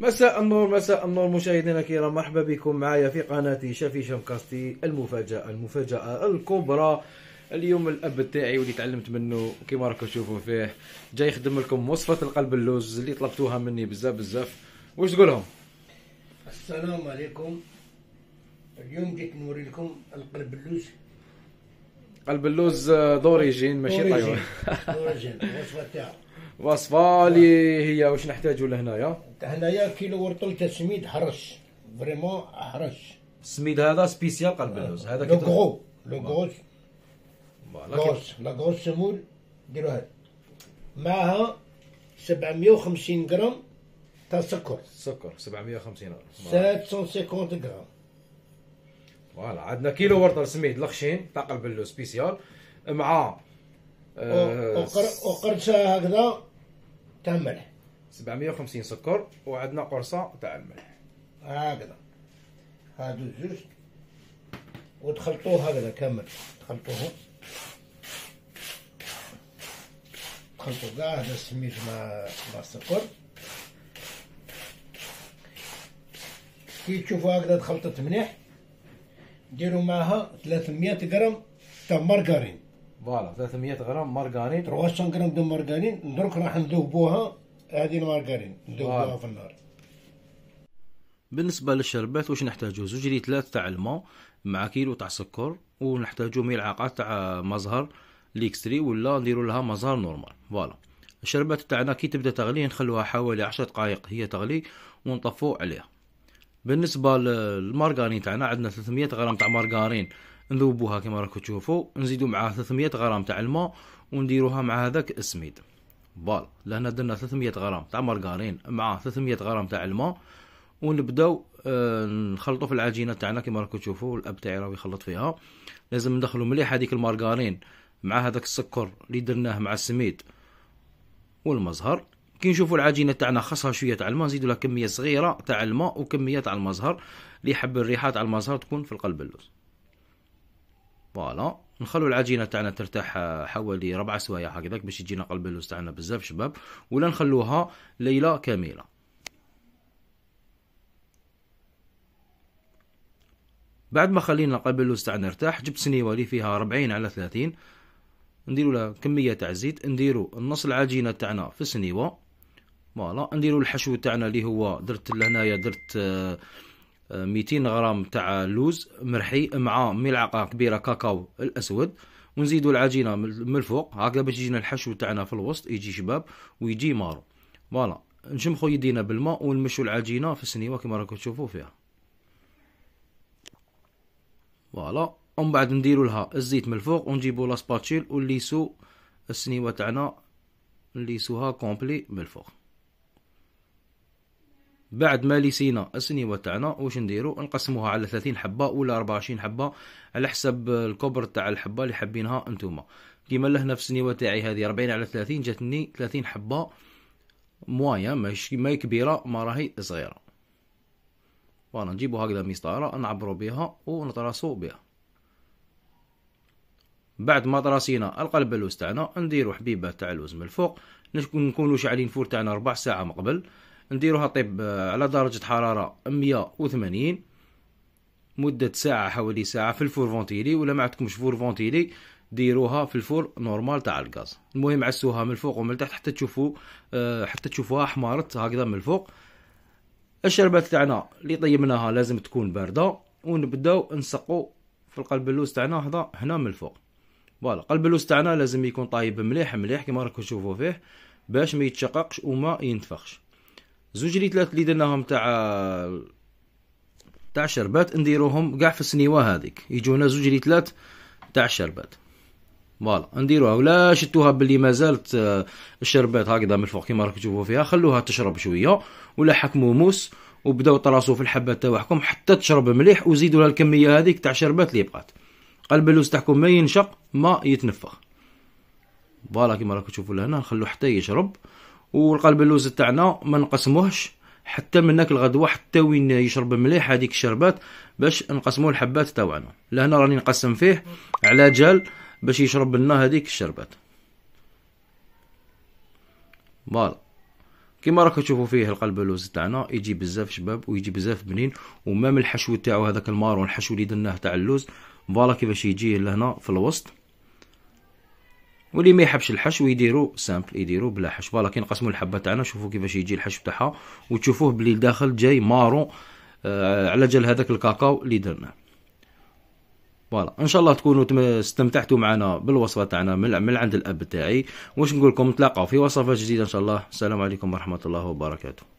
مساء النور مساء النور مشاهدينا الكرام مرحبا بكم معايا في قناتي شافي شمكاستي المفاجأة المفاجأة الكبرى اليوم الاب تاعي واللي تعلمت منه كيما راكم تشوفوا فيه جاي يخدم لكم وصفة القلب اللوز اللي طلبتوها مني بزاف بزاف واش تقولهم السلام عليكم اليوم جيت نوري لكم القلب اللوز قلب اللوز آه، دوريجين ماشي طيور دوريجين الوصفة تاعو وصفه اللي هي واش نحتاجوا لهنايا هنايا كيلو ورطل سميد حرش فريمون حرش السميد هذا سبيسيال قلب اللوز هذا لو غرو لو غروس فوالا لا غوس سمول ديروا هذا معها 750 غرام تاع سكر سكر 750 غرام 750 غرام فوالا عندنا كيلو ورطل سميد لخشين تاع قلب اللوز سبيسيال مع وقرصه أه، هكذا تاع الملح 750 سكر وعندنا قرصه تاع الملح هكذا هادو جوج وتخلطوه هكذا كامل تخلطوه تخلطو كاع هذا السميد مع مع السكر كي تشوفو هكذا تخلطت مليح ديرو معاها 300 غرام تاع مارغرين فوالا 300 غرام مارغرين 300 غرام دو مارغرين درك راح نذوبوها هذه المارغرين نذوبوها في النار بالنسبه للشربات واش نحتاجو زوج ليترات تاع الماء مع كيلو تاع سكر ونحتاجو ملعقه تاع مزهر ليكستري ولا نديرو لها مزهر نورمال فوالا الشربات تاعنا كي تبدا تغلي نخلوها حوالي عشر دقائق هي تغلي ونطفو عليها بالنسبه للمارغرين تاعنا عندنا 300 غرام تاع مارغرين نذوبوها كما راكم تشوفوا نزيدو معاه 300 غرام تاع الماء ونديروها مع هذاك السميد بال لهنا درنا 300 غرام تاع مارغارين مع 300 غرام تاع الماء ونبداو آه نخلطوا في العجينه تاعنا كما راكم تشوفوا الاب تاعي راه يخلط فيها لازم ندخلو مليح هذيك المارغارين مع هذاك السكر اللي درناه مع السميد والمزهر كي نشوفوا العجينه تاعنا خاصها شويه تاع الماء نزيدوا لها كميه صغيره تاع الماء وكميه تاع المزهر اللي يحب الريحه تاع المزهر تكون في القلب اللوز فوالا نخلو العجينه تاعنا ترتاح حوالي ربع سوايع هكذاك باش يجينا اللوز تاعنا بزاف شباب ولا نخلوها ليله كامله بعد ما خلينا قلب اللوز تاعنا يرتاح جبت سنيوه لي فيها 40 على 30 نديرو لها كميه تاع زيت نديرو نص العجينه تاعنا في السنيوه فوالا نديرو الحشو تاعنا اللي هو درت لهنايا درت آه 200 غرام تاع اللوز مرحي مع ملعقه كبيره كاكاو الاسود ونزيدوا العجينه من الفوق هكذا باش يجينا الحشو تاعنا في الوسط يجي شباب ويجي مارو فوالا نشمخو يدينا بالماء ونمشو العجينه في السنيوه كما راكم تشوفوا فيها فوالا ومن بعد نديرو لها الزيت من الفوق ونجيبو لاسباتشيل ونليسو السنيوه تاعنا نليسوها كومبلي من الفوق بعد ما لسينا السنيوة تاعنا واش نديرو نقسموها على 30 حبة ولا 24 حبة على حسب الكبر تاع الحبة اللي حابينها انتوما كيما لهنا في السنيوة تاعي هذه 40 على 30 جاتني 30 حبة موايا ماشي ما كبيرة ما راهي صغيرة فوالا نجيبو هكذا مسطرة نعبرو بها ونطرسو بها بعد ما طراسينا القلب اللوز تاعنا نديرو حبيبة تاع اللوز من الفوق نكونو شاعلين فور تاعنا ربع ساعة مقبل نديروها طيب على درجة حرارة 180 مدة ساعة حوالي ساعة في الفور فونتيلي ولا ما عندكمش فور فونتيلي ديروها في الفور نورمال تاع الغاز المهم عسوها من الفوق ومن التحت حتى تشوفوا آه، حتى تشوفوها حمارت هكذا من الفوق الشربات تاعنا اللي طيبناها لازم تكون بارده ونبداو نسقو في القلب اللوز تاعنا هذا هنا من الفوق فوالا قلب اللوز تاعنا لازم يكون طايب مليح مليح كما راكم تشوفوا فيه باش ما يتشققش وما ينتفخش زوج اللي ثلاث اللي درناهم تاع تاع شربات نديروهم كاع في السنيوه هذيك يجونا زوج اللي ثلاث تاع الشربات فوالا نديروها ولا شتوها باللي مازالت آه، الشربات هكذا من الفوق كيما راك تشوفوا فيها خلوها تشرب شويه ولا حكموا موس وبداو طراسو في الحبات تاعكم حتى تشرب مليح وزيدوا لها الكميه هذيك تاع الشربات اللي بقات قلب اللوز تاعكم ما ينشق ما يتنفخ فوالا كيما راكم تشوفوا لهنا نخلوه حتى يشرب والقلب اللوز تاعنا ما نقسموهش حتى من ناكل الغدوة حتى وين يشرب مليح هذيك الشربات باش نقسمو الحبات تاعنا لهنا راني نقسم فيه على جال باش يشرب لنا هذيك الشربات فوالا كيما راكم تشوفوا فيه القلب اللوز تاعنا يجي بزاف شباب ويجي بزاف بنين ومام الحشو تاعو هذاك المارون الحشو اللي درناه تاع اللوز فوالا كيفاش يجي لهنا في الوسط واللي ما يحبش الحشو يديرو سامبل يديرو بلا حشو فوالا كي نقسمو الحبه تاعنا شوفوا كيفاش يجي الحشو تاعها وتشوفوه بلي الداخل جاي مارون آه على جال هذاك الكاكاو اللي درناه فوالا ان شاء الله تكونوا استمتعتوا معنا بالوصفه تاعنا من عند الاب تاعي واش نقول لكم نتلاقاو في وصفات جديده ان شاء الله السلام عليكم ورحمه الله وبركاته